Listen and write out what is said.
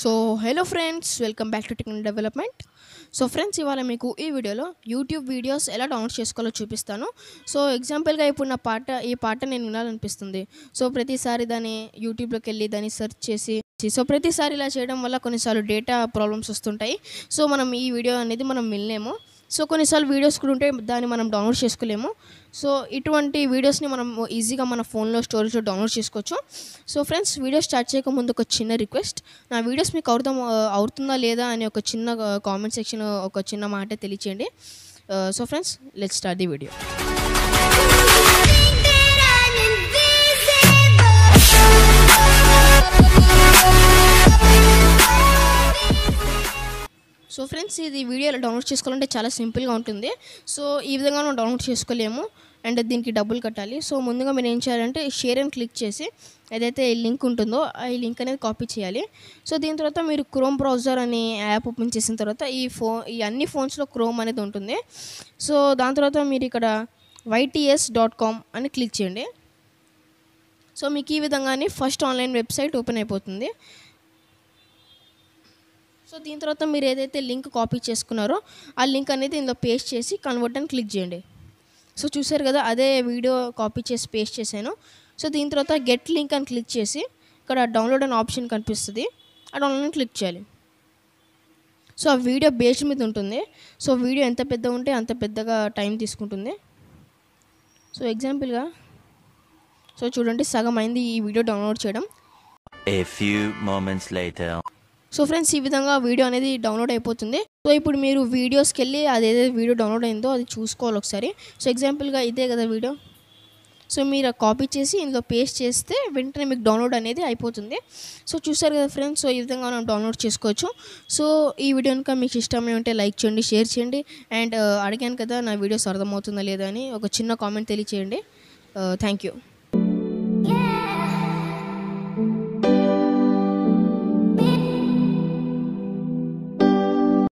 So hello friends welcome back to technical development so friends ఇవాళ మీకు ఈ వీడియోలో యూట్యూబ్ వీడియోస్ ఎలా డౌన్లోడ్ చేసుకోవాలో చూపిస్తాను సో ఎగ్జాంపుల్గా ఇప్పుడు నా పాట ఈ పాట నేను వినాలనిపిస్తుంది సో ప్రతిసారి దాన్ని యూట్యూబ్లోకి వెళ్ళి దాన్ని సెర్చ్ చేసి సో ప్రతిసారి ఇలా చేయడం వల్ల కొన్నిసార్లు డేటా ప్రాబ్లమ్స్ వస్తుంటాయి సో మనం ఈ వీడియో అనేది మనం వినలేము సో కొన్నిసార్లు వీడియోస్ కూడా ఉంటే దాన్ని మనం డౌన్లోడ్ చేసుకోలేము సో ఇటువంటి వీడియోస్ని మనం ఈజీగా మన ఫోన్లో స్టోరేజ్లో డౌన్లోడ్ చేసుకోవచ్చు సో ఫ్రెండ్స్ వీడియో స్టార్ట్ చేయకముందు ఒక చిన్న రిక్వెస్ట్ నా వీడియోస్ మీకు అవుతాం అవుతుందా లేదా అని ఒక చిన్న కామెంట్ uh, సెక్షన్ ఒక చిన్న మాట తెలియచేయండి so friends let start the video so friends ఇది వీడియోలో డౌన్లోడ్ చేసుకోవాలంటే చాలా సింపుల్గా ఉంటుంది సో ఈ విధంగా మనం డౌన్లోడ్ చేసుకోలేము అండ్ దీనికి డబ్బులు కట్టాలి సో ముందుగా మీరు ఏం చేయాలంటే షేర్ అని క్లిక్ చేసి ఏదైతే లింక్ ఉంటుందో ఆ లింక్ అనేది కాపీ చేయాలి సో దీని తర్వాత మీరు క్రోమ్ బ్రౌజర్ అనే యాప్ ఓపెన్ చేసిన తర్వాత ఈ ఫో ఈ అన్ని ఫోన్స్లో క్రోమ్ అనేది ఉంటుంది సో దాని తర్వాత మీరు ఇక్కడ వైటీఎస్ డాట్ కామ్ అని క్లిక్ చేయండి సో మీకు ఈ విధంగానే ఫస్ట్ ఆన్లైన్ వెబ్సైట్ ఓపెన్ అయిపోతుంది సో దీని తర్వాత మీరు ఏదైతే లింక్ కాపీ చేసుకున్నారో ఆ లింక్ అనేది ఇందులో పేస్ట్ చేసి కన్వర్ట్ అని క్లిక్ చేయండి సో చూసారు కదా అదే వీడియో కాపీ చేసి పేస్ట్ చేశాను సో దీని తర్వాత గెట్ లింక్ అని క్లిక్ చేసి ఇక్కడ డౌన్లోడ్ అనే ఆప్షన్ కనిపిస్తుంది ఆ డౌన్లోడ్ క్లిక్ చేయాలి సో ఆ వీడియో బేస్ మీద ఉంటుంది సో వీడియో ఎంత పెద్ద ఉంటే అంత పెద్దగా టైం తీసుకుంటుంది సో ఎగ్జాంపుల్గా సో చూడండి సగం అయింది ఈ వీడియో డౌన్లోడ్ చేయడం A few moments later. So friends ఈ విధంగా వీడియో అనేది డౌన్లోడ్ అయిపోతుంది సో ఇప్పుడు మీరు వీడియోస్కి వెళ్ళి అది ఏదైతే వీడియో డౌన్లోడ్ అయిందో అది చూసుకోవాలి ఒకసారి సో ఎగ్జాంపుల్గా ఇదే కదా వీడియో సో మీరు కాపీ చేసి ఇందులో పేస్ట్ చేస్తే వెంటనే మీకు డౌన్లోడ్ అనేది అయిపోతుంది సో చూసారు కదా ఫ్రెండ్స్ సో ఈ విధంగా మనం డౌన్లోడ్ చేసుకోవచ్చు సో ఈ వీడియో కనుక మీకు ఇష్టమై ఉంటే లైక్ చేయండి షేర్ చేయండి అండ్ అడిగాను కదా నా వీడియోస్ అర్థమవుతుందా లేదా అని ఒక చిన్న కామెంట్ తెలియచేయండి థ్యాంక్ యూ